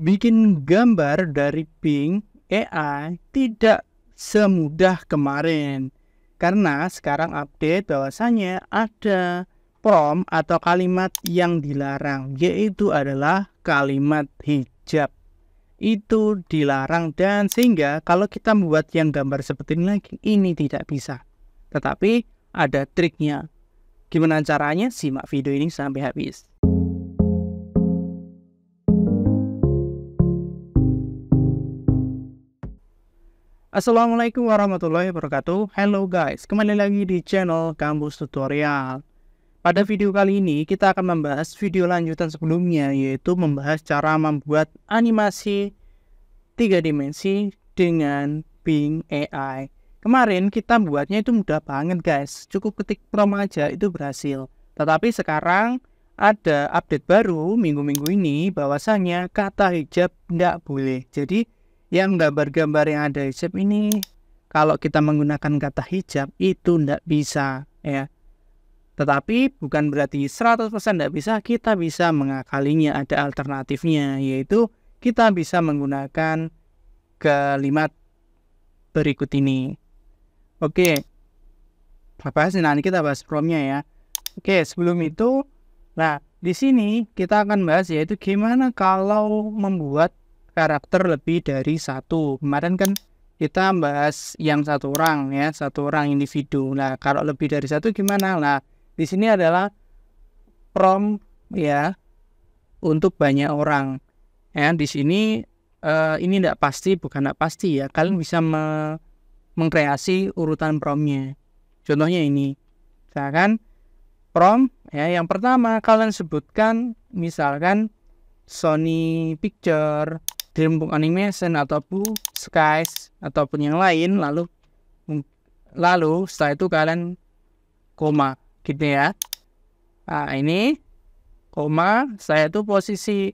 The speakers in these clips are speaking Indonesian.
bikin gambar dari Bing AI tidak semudah kemarin. Karena sekarang update bahwasannya ada prom atau kalimat yang dilarang, yaitu adalah kalimat hijab. Itu dilarang dan sehingga kalau kita membuat yang gambar seperti ini lagi, ini tidak bisa. Tetapi ada triknya. Gimana caranya? Simak video ini sampai habis. Assalamualaikum warahmatullahi wabarakatuh Hello guys, kembali lagi di channel Kampus Tutorial Pada video kali ini kita akan membahas video lanjutan sebelumnya Yaitu membahas cara membuat animasi 3 dimensi dengan Bing AI Kemarin kita buatnya itu mudah banget guys Cukup ketik prompt aja itu berhasil Tetapi sekarang ada update baru minggu-minggu ini bahwasanya kata hijab tidak boleh Jadi yang gambar-gambar yang ada hijab ini kalau kita menggunakan kata hijab itu tidak bisa ya tetapi bukan berarti 100% tidak bisa kita bisa mengakalinya ada alternatifnya yaitu kita bisa menggunakan kalimat berikut ini oke bahas sih nanti kita bahas promnya ya oke sebelum itu nah di sini kita akan bahas yaitu gimana kalau membuat karakter lebih dari satu. Kemarin kan kita bahas yang satu orang ya, satu orang individu. Nah, kalau lebih dari satu gimana? Nah, di sini adalah prom ya untuk banyak orang. Ya, di sini eh, ini tidak pasti, bukan tidak pasti ya. Kalian bisa me mengkreasi urutan promnya. Contohnya ini, misalkan prom ya yang pertama kalian sebutkan misalkan Sony Picture Dreambook Animation ataupun Skies ataupun yang lain lalu lalu setelah itu kalian koma gitu ya nah ini koma saya itu posisi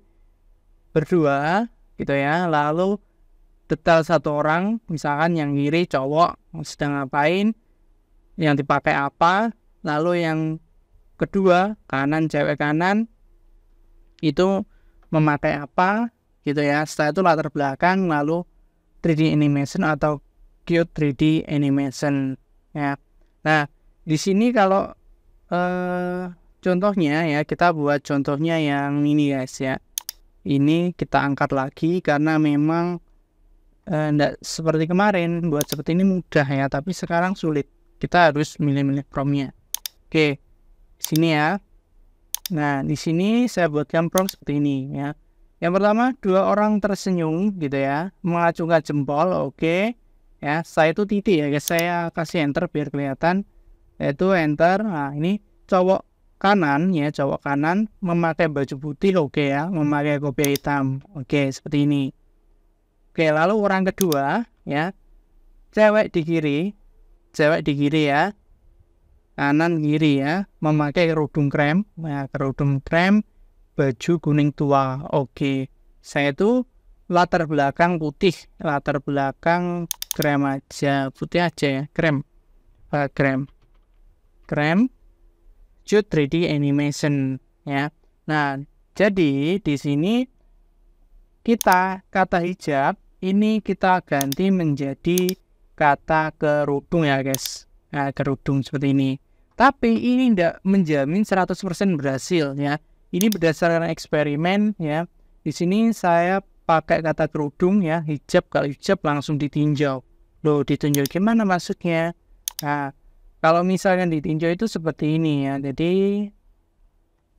berdua gitu ya lalu detail satu orang misalkan yang kiri cowok sedang ngapain yang dipakai apa lalu yang kedua kanan cewek kanan itu memakai apa gitu ya setelah itu latar belakang lalu 3D animation atau cute 3D animation ya nah di sini kalau eh, contohnya ya kita buat contohnya yang ini guys ya ini kita angkat lagi karena memang eh, enggak seperti kemarin buat seperti ini mudah ya tapi sekarang sulit kita harus milih-milih promnya oke sini ya nah di sini saya buatkan prom seperti ini ya yang pertama, dua orang tersenyum gitu ya, mengacungkan jempol, oke. Okay. Ya, saya itu titik ya guys, saya kasih enter biar kelihatan. itu enter. Nah, ini cowok kanan ya, cowok kanan memakai baju putih, oke okay ya, memakai kopi hitam. Oke, okay, seperti ini. Oke, okay, lalu orang kedua ya. Cewek di kiri, cewek di kiri ya. Kanan kiri ya, memakai kerudung krem, ya kerudung krem baju kuning tua. Oke, saya itu latar belakang putih, latar belakang krem aja, putih aja ya, krem, uh, krem, krem, shoot 3D animation ya. Nah, jadi di sini kita kata hijab ini kita ganti menjadi kata kerudung ya guys, nah, kerudung seperti ini. Tapi ini tidak menjamin 100% berhasil ya ini berdasarkan eksperimen ya. Di sini saya pakai kata kerudung ya, hijab kalau hijab langsung ditinjau. Loh, ditinjau gimana maksudnya? Nah, kalau misalkan ditinjau itu seperti ini ya. Jadi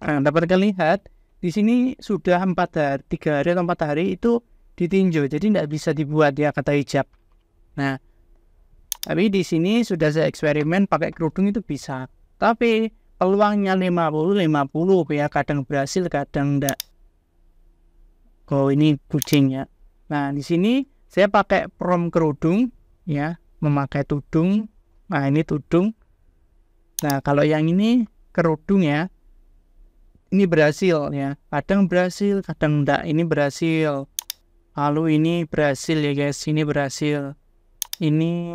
nah, dapat lihat di sini sudah empat hari, tiga hari atau empat hari itu ditinjau, jadi tidak bisa dibuat ya kata hijab. Nah, tapi di sini sudah saya eksperimen pakai kerudung itu bisa. Tapi peluangnya 50-50 ya kadang berhasil kadang enggak oh ini kucing ya nah di sini saya pakai prom kerudung ya memakai tudung nah ini tudung nah kalau yang ini kerudung ya ini berhasil ya kadang berhasil kadang enggak ini berhasil lalu ini berhasil ya guys ini berhasil ini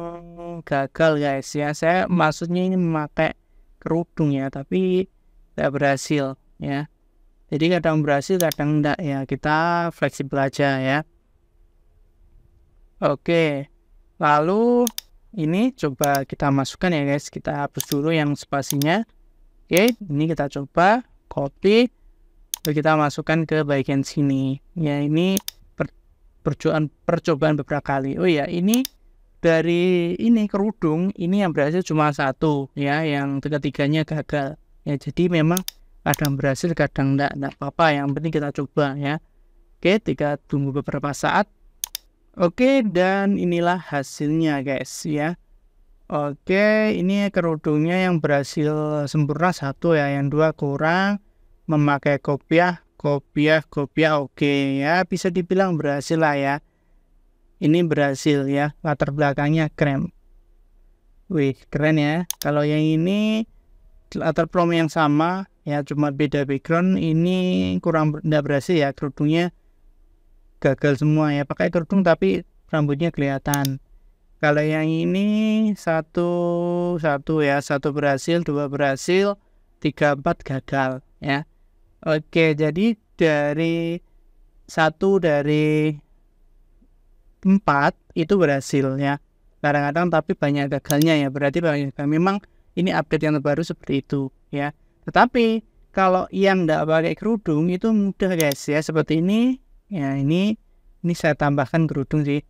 gagal guys ya saya maksudnya ini memakai kerudung ya tapi tidak berhasil ya jadi kadang berhasil kadang tidak ya kita fleksibel aja ya oke lalu ini coba kita masukkan ya guys kita hapus dulu yang spasinya oke ini kita coba copy lalu kita masukkan ke bagian sini ya ini per, percobaan percobaan beberapa kali oh ya ini dari ini kerudung ini yang berhasil cuma satu ya yang tiga-tiganya gagal ya jadi memang kadang berhasil kadang enggak enggak apa-apa yang penting kita coba ya oke tiga tunggu beberapa saat oke dan inilah hasilnya guys ya oke ini kerudungnya yang berhasil sempurna satu ya yang dua kurang memakai kopiah kopiah kopiah oke ya bisa dibilang berhasil lah ya ini Brazil ya, latar belakangnya krem. Wih, keren ya. Kalau yang ini latar prom yang sama ya, cuma beda background. Ini kurang tidak berhasil ya, kerudungnya gagal semua ya. Pakai kerudung tapi rambutnya kelihatan. Kalau yang ini satu satu ya, satu berhasil, dua berhasil, tiga empat gagal ya. Oke, jadi dari satu dari empat itu berhasilnya kadang-kadang tapi banyak gagalnya ya berarti banyak memang ini update yang terbaru seperti itu ya tetapi kalau yang tidak pakai kerudung itu mudah guys ya seperti ini ya ini ini saya tambahkan kerudung sih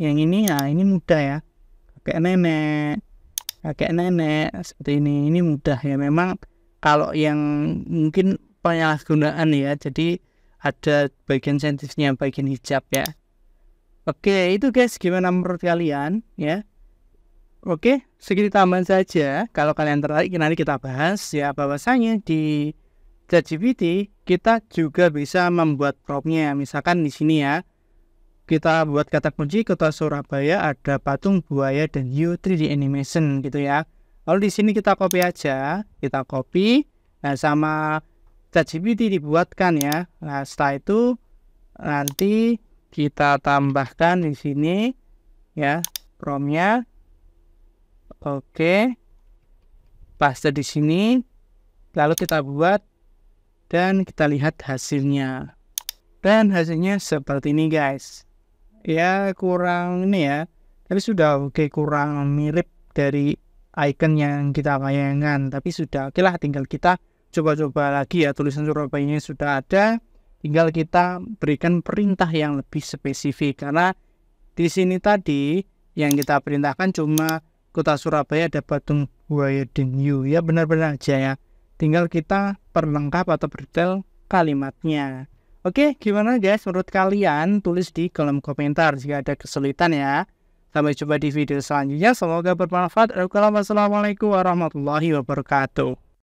yang ini ya ini mudah ya kakek nenek kakek nenek seperti ini ini mudah ya memang kalau yang mungkin penyalahgunaan ya jadi ada bagian sensitifnya bagian hijab ya Oke, itu guys gimana menurut kalian ya? Oke, segini tambahan saja. Kalau kalian tertarik, nanti kita bahas ya bahwasanya di ChatGPT kita juga bisa membuat promptnya. Misalkan di sini ya, kita buat kata kunci kota Surabaya ada patung buaya dan hiu 3D animation gitu ya. Lalu di sini kita copy aja, kita copy nah sama ChatGPT dibuatkan ya. Nah setelah itu nanti kita tambahkan di sini ya promnya oke paste di sini lalu kita buat dan kita lihat hasilnya dan hasilnya seperti ini guys ya kurang ini ya tapi sudah oke kurang mirip dari icon yang kita bayangkan tapi sudah oke lah tinggal kita coba-coba lagi ya tulisan ini sudah ada Tinggal kita berikan perintah yang lebih spesifik karena di sini tadi yang kita perintahkan cuma kota Surabaya ada patung wedding you ya benar-benar aja ya. Tinggal kita perlengkap atau berdetail kalimatnya. Oke, gimana guys menurut kalian? Tulis di kolom komentar jika ada kesulitan ya. Sampai jumpa di video selanjutnya. Semoga bermanfaat. Wassalamualaikum warahmatullahi wabarakatuh.